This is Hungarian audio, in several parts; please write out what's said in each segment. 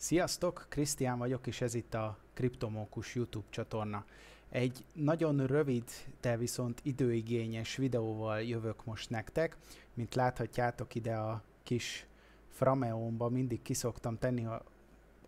Sziasztok, Krisztián vagyok, és ez itt a Kriptomókus YouTube csatorna. Egy nagyon rövid, de viszont időigényes videóval jövök most nektek. Mint láthatjátok ide a kis frameomba mindig kiszoktam tenni a,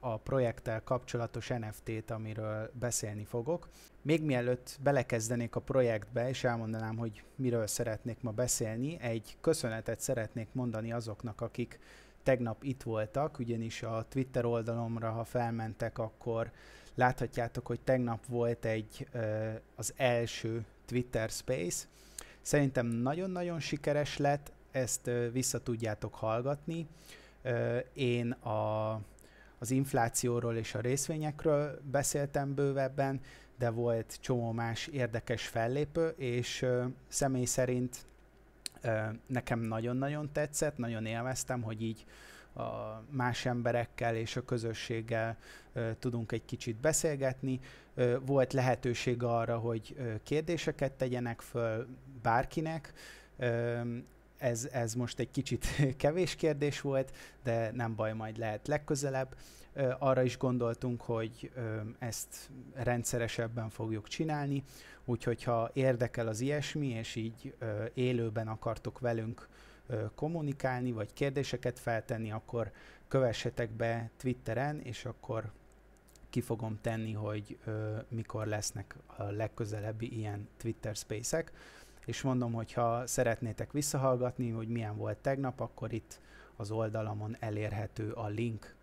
a projekttel kapcsolatos NFT-t, amiről beszélni fogok. Még mielőtt belekezdenék a projektbe, és elmondanám, hogy miről szeretnék ma beszélni, egy köszönetet szeretnék mondani azoknak, akik tegnap itt voltak, ugyanis a Twitter oldalomra, ha felmentek, akkor láthatjátok, hogy tegnap volt egy az első Twitter Space. Szerintem nagyon-nagyon sikeres lett, ezt vissza tudjátok hallgatni. Én a, az inflációról és a részvényekről beszéltem bővebben, de volt csomó más érdekes fellépő, és személy szerint Nekem nagyon-nagyon tetszett, nagyon élveztem, hogy így a más emberekkel és a közösséggel tudunk egy kicsit beszélgetni. Volt lehetőség arra, hogy kérdéseket tegyenek föl bárkinek, ez, ez most egy kicsit kevés kérdés volt, de nem baj, majd lehet legközelebb arra is gondoltunk, hogy ezt rendszeresebben fogjuk csinálni, úgyhogy ha érdekel az ilyesmi, és így élőben akartok velünk kommunikálni, vagy kérdéseket feltenni, akkor kövessetek be Twitteren, és akkor ki fogom tenni, hogy ö, mikor lesznek a legközelebbi ilyen Twitter space-ek. És mondom, hogy ha szeretnétek visszahallgatni, hogy milyen volt tegnap, akkor itt az oldalamon elérhető a link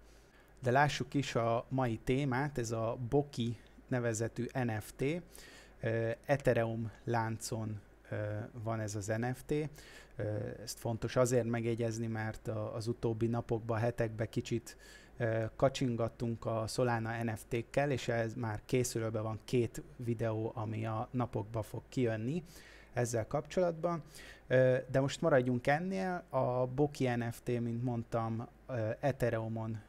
de lássuk is a mai témát, ez a Boki nevezetű NFT. Ethereum láncon van ez az NFT. Ezt fontos azért megjegyezni, mert az utóbbi napokban, hetekben kicsit kacsingattunk a Solana NFT-kkel, és ez már készülőben van két videó, ami a napokban fog kijönni ezzel kapcsolatban. De most maradjunk ennél. A Boki NFT, mint mondtam, Ethereumon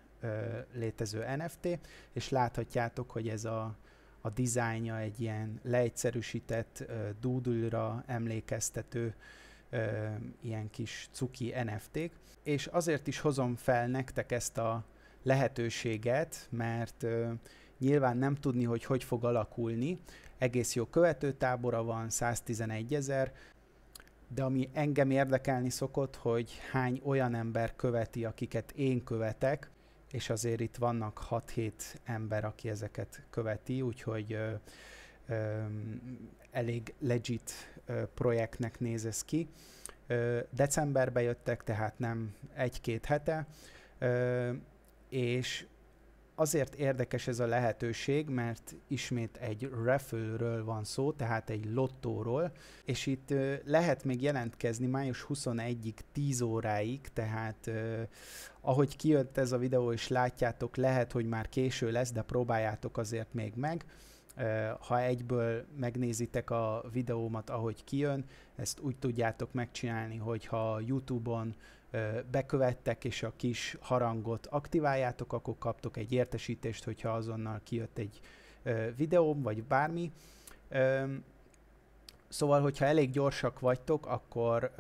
létező NFT, és láthatjátok, hogy ez a, a dizájnja egy ilyen leegyszerűsített, doodle emlékeztető ö, ilyen kis cuki NFT-k, és azért is hozom fel nektek ezt a lehetőséget, mert ö, nyilván nem tudni, hogy hogy fog alakulni. Egész jó követőtábora van, 111 ezer, de ami engem érdekelni szokott, hogy hány olyan ember követi, akiket én követek, és azért itt vannak 6-7 ember, aki ezeket követi, úgyhogy ö, ö, elég legit ö, projektnek néz ez ki. Ö, decemberbe jöttek, tehát nem egy-két hete, ö, és azért érdekes ez a lehetőség, mert ismét egy raffle van szó, tehát egy lottóról, és itt ö, lehet még jelentkezni május 21-ig 10 óráig, tehát ö, ahogy kijött ez a videó és látjátok, lehet, hogy már késő lesz, de próbáljátok azért még meg. Ha egyből megnézitek a videómat, ahogy kijön, ezt úgy tudjátok megcsinálni, hogyha YouTube-on bekövettek, és a kis harangot aktiváljátok, akkor kaptok egy értesítést, hogyha azonnal kijött egy videóm, vagy bármi. Szóval, hogyha elég gyorsak vagytok, akkor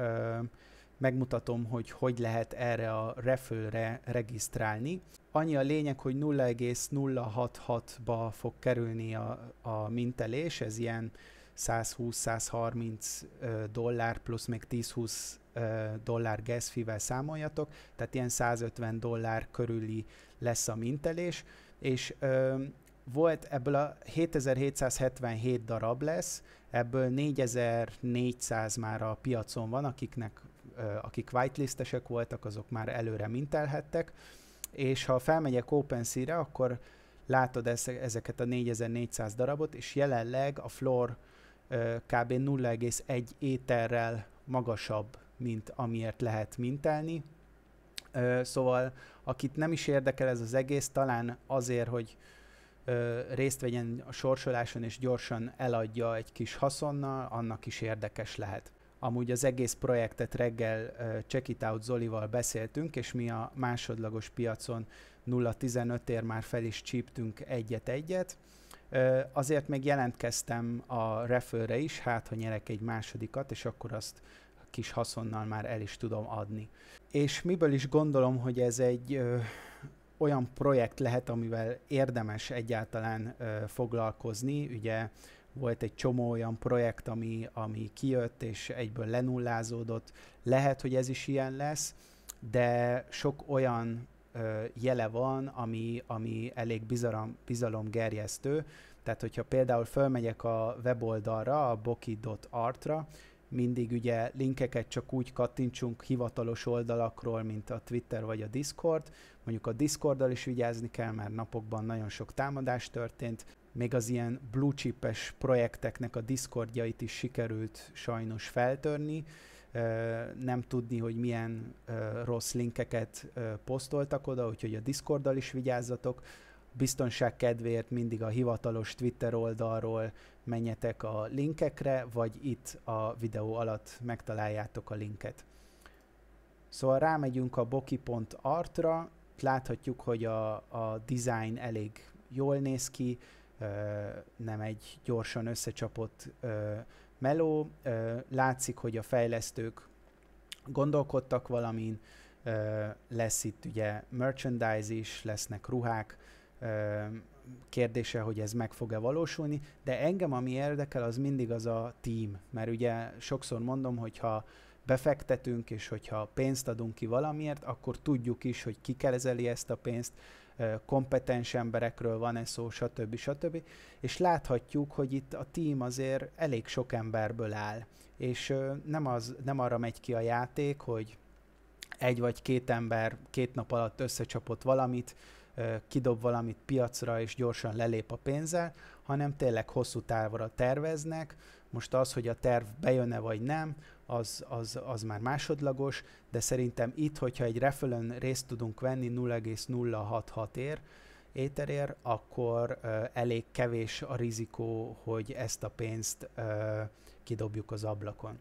megmutatom, hogy hogy lehet erre a refőre regisztrálni. Annyi a lényeg, hogy 0,066-ba fog kerülni a, a mintelés, ez ilyen 120-130 dollár plusz még 10-20 dollár geszfivel számoljatok, tehát ilyen 150 dollár körüli lesz a mintelés, és ö, volt ebből a 7777 darab lesz, ebből 4400 már a piacon van, akiknek, ö, akik whitelistesek voltak, azok már előre mintelhettek, és ha felmegyek OpenSea-re, akkor látod ezeket a 4400 darabot, és jelenleg a Floor kb. 0,1 éterrel magasabb, mint amiért lehet mintelni. Szóval, akit nem is érdekel ez az egész, talán azért, hogy részt vegyen a sorsoláson és gyorsan eladja egy kis haszonnal, annak is érdekes lehet amúgy az egész projektet reggel Check It Out Zolival beszéltünk, és mi a másodlagos piacon 0-15-ér már fel is csíptünk egyet-egyet. azért még jelentkeztem a refőre is, hát ha nyerek egy másodikat, és akkor azt kis haszonnal már el is tudom adni. És miből is gondolom, hogy ez egy ö, olyan projekt lehet, amivel érdemes egyáltalán ö, foglalkozni, ugye volt egy csomó olyan projekt, ami, ami kijött, és egyből lenullázódott. Lehet, hogy ez is ilyen lesz, de sok olyan ö, jele van, ami, ami elég bizalom, bizalomgerjesztő. Tehát, hogyha például fölmegyek a weboldalra, a Art-ra, mindig ugye linkeket csak úgy kattintsunk hivatalos oldalakról, mint a Twitter vagy a Discord. Mondjuk a Discorddal is vigyázni kell, mert napokban nagyon sok támadás történt még az ilyen blue chipes projekteknek a Discordjait is sikerült sajnos feltörni, nem tudni, hogy milyen rossz linkeket posztoltak oda, úgyhogy a Discorddal is vigyázzatok. Biztonság kedvéért mindig a hivatalos Twitter oldalról menjetek a linkekre, vagy itt a videó alatt megtaláljátok a linket. Szóval rámegyünk a boki.art-ra, láthatjuk, hogy a, a design elég jól néz ki, nem egy gyorsan összecsapott meló. Látszik, hogy a fejlesztők gondolkodtak valamin, lesz itt ugye merchandise is, lesznek ruhák, kérdése, hogy ez meg fog-e valósulni, de engem ami érdekel, az mindig az a team, mert ugye sokszor mondom, hogyha befektetünk, és hogyha pénzt adunk ki valamiért, akkor tudjuk is, hogy ki kezeli ezt a pénzt, kompetens emberekről van-e szó, stb. stb. És láthatjuk, hogy itt a team azért elég sok emberből áll, és nem, az, nem arra megy ki a játék, hogy egy vagy két ember két nap alatt összecsapott valamit, kidob valamit piacra, és gyorsan lelép a pénzzel, hanem tényleg hosszú távra terveznek. Most az, hogy a terv bejön-e vagy nem, az, az, az már másodlagos, de szerintem itt, hogyha egy refölön részt tudunk venni 0,066 ér, éterér, akkor ö, elég kevés a rizikó, hogy ezt a pénzt ö, kidobjuk az ablakon.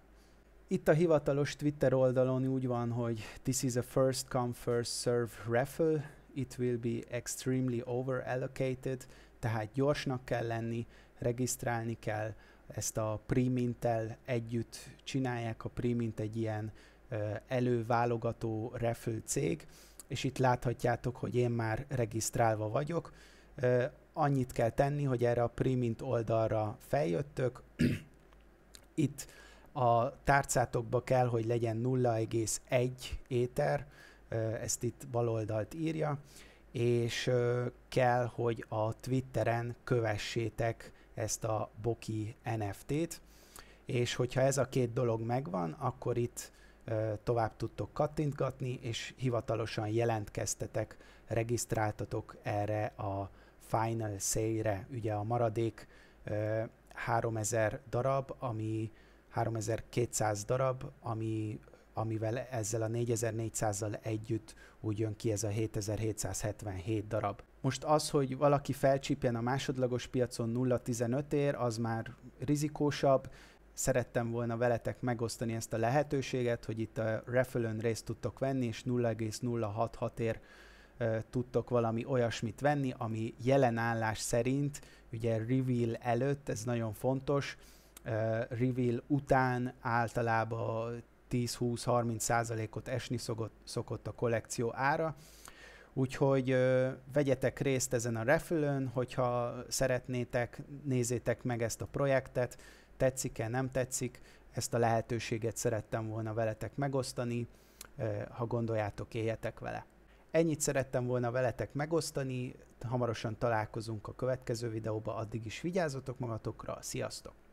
Itt a hivatalos Twitter oldalon úgy van, hogy this is a first come first serve raffle, it will be extremely over allocated, tehát gyorsnak kell lenni, regisztrálni kell, ezt a Primintel együtt csinálják, a Primint egy ilyen előválogató refő cég, és itt láthatjátok, hogy én már regisztrálva vagyok. Annyit kell tenni, hogy erre a Primint oldalra feljöttök, itt a tárcátokba kell, hogy legyen 0,1 éter, ezt itt baloldalt írja, és kell, hogy a Twitteren kövessétek ezt a Boki NFT-t, és hogyha ez a két dolog megvan, akkor itt tovább tudtok kattintgatni, és hivatalosan jelentkeztetek, regisztráltatok erre a Final Sale-re, ugye a maradék 3000 darab, ami 3200 darab, ami amivel ezzel a 4400-zal együtt úgy jön ki ez a 7777 darab. Most az, hogy valaki felcsípjen a másodlagos piacon 0,15 ér, az már rizikósabb, szerettem volna veletek megosztani ezt a lehetőséget, hogy itt a refölön részt tudtok venni, és 0,066 ér tudtok valami olyasmit venni, ami jelen állás szerint, ugye reveal előtt, ez nagyon fontos, reveal után általában 10-20-30 százalékot esni szokott, szokott a kollekció ára. Úgyhogy ö, vegyetek részt ezen a refülön, hogyha szeretnétek, nézzétek meg ezt a projektet, tetszik-e, nem tetszik, ezt a lehetőséget szerettem volna veletek megosztani, ö, ha gondoljátok, éljetek vele. Ennyit szerettem volna veletek megosztani, hamarosan találkozunk a következő videóba, addig is vigyázzatok magatokra, sziasztok!